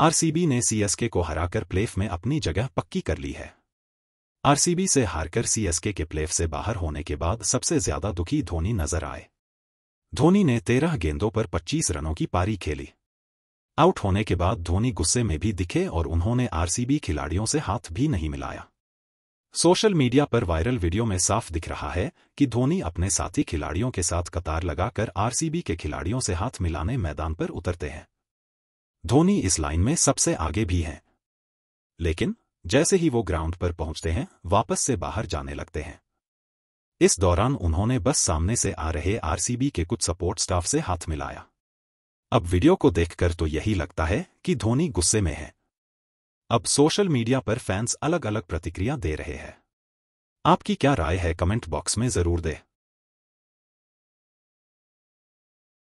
RCB ने CSK को हराकर प्लेफ में अपनी जगह पक्की कर ली है आरसीबी से हारकर सीएसके के प्लेफ से बाहर होने के बाद सबसे ज्यादा दुखी धोनी नजर आए धोनी ने तेरह गेंदों पर पच्चीस रनों की पारी खेली आउट होने के बाद धोनी गुस्से में भी दिखे और उन्होंने आरसीबी खिलाड़ियों से हाथ भी नहीं मिलाया सोशल मीडिया पर वायरल वीडियो में साफ दिख रहा है कि धोनी अपने साथी खिलाड़ियों के साथ कतार लगाकर आरसीबी के खिलाड़ियों से हाथ मिलाने मैदान पर उतरते हैं धोनी इस लाइन में सबसे आगे भी हैं लेकिन जैसे ही वो ग्राउंड पर पहुंचते हैं वापस से बाहर जाने लगते हैं इस दौरान उन्होंने बस सामने से आ रहे आरसीबी के कुछ सपोर्ट स्टाफ से हाथ मिलाया अब वीडियो को देखकर तो यही लगता है कि धोनी गुस्से में है अब सोशल मीडिया पर फैंस अलग अलग प्रतिक्रिया दे रहे हैं आपकी क्या राय है कमेंट बॉक्स में जरूर दें